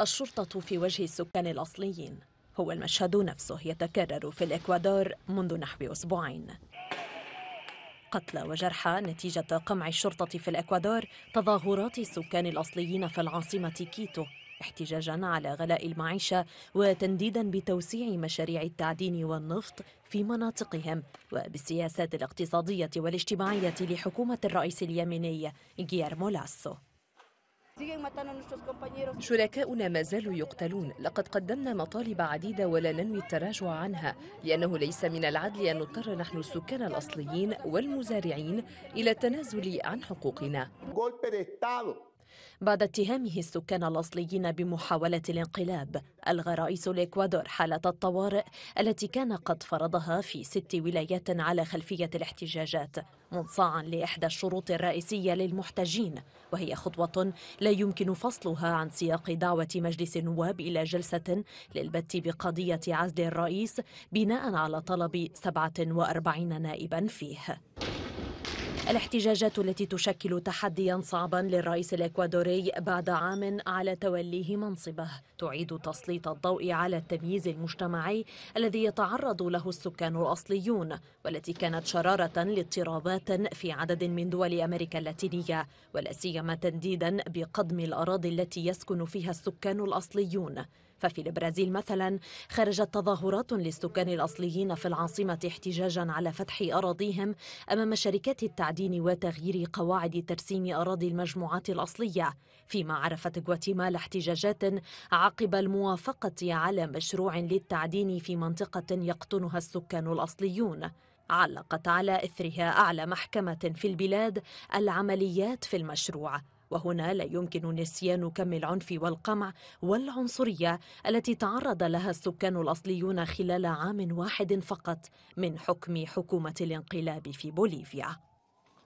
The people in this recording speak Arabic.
الشرطة في وجه السكان الأصليين هو المشهد نفسه يتكرر في الإكوادور منذ نحو أسبوعين قتلى وجرحى نتيجة قمع الشرطة في الإكوادور تظاهرات السكان الأصليين في العاصمة كيتو احتجاجا على غلاء المعيشة وتنديدا بتوسيع مشاريع التعدين والنفط في مناطقهم وبالسياسات الاقتصادية والاجتماعية لحكومة الرئيس اليمني غيارمو لاسو شركاؤنا ما زالوا يقتلون لقد قدمنا مطالب عديدة ولا ننوي التراجع عنها لأنه ليس من العدل أن نضطر نحن السكان الأصليين والمزارعين إلى التنازل عن حقوقنا بعد اتهامه السكان الأصليين بمحاولة الانقلاب ألغى رئيس الإكوادور حالة الطوارئ التي كان قد فرضها في ست ولايات على خلفية الاحتجاجات منصاعا لإحدى الشروط الرئيسية للمحتجين وهي خطوة لا يمكن فصلها عن سياق دعوة مجلس النواب إلى جلسة للبت بقضية عزل الرئيس بناء على طلب 47 نائبا فيه الاحتجاجات التي تشكل تحديا صعبا للرئيس الإكوادوري بعد عام على توليه منصبه تعيد تسليط الضوء على التمييز المجتمعي الذي يتعرض له السكان الأصليون والتي كانت شرارة لاضطرابات في عدد من دول أمريكا اللاتينية ولا سيما تنديدا بقضم الأراضي التي يسكن فيها السكان الأصليون ففي البرازيل مثلا خرجت تظاهرات للسكان الأصليين في العاصمة احتجاجا على فتح أراضيهم أمام شركات التعدين وتغيير قواعد ترسيم أراضي المجموعات الأصلية فيما عرفت غواتيمالا احتجاجات عقب الموافقة على مشروع للتعدين في منطقة يقطنها السكان الأصليون علقت على إثرها أعلى محكمة في البلاد العمليات في المشروع وهنا لا يمكن نسيان كم العنف والقمع والعنصرية التي تعرض لها السكان الأصليون خلال عام واحد فقط من حكم حكومة الانقلاب في بوليفيا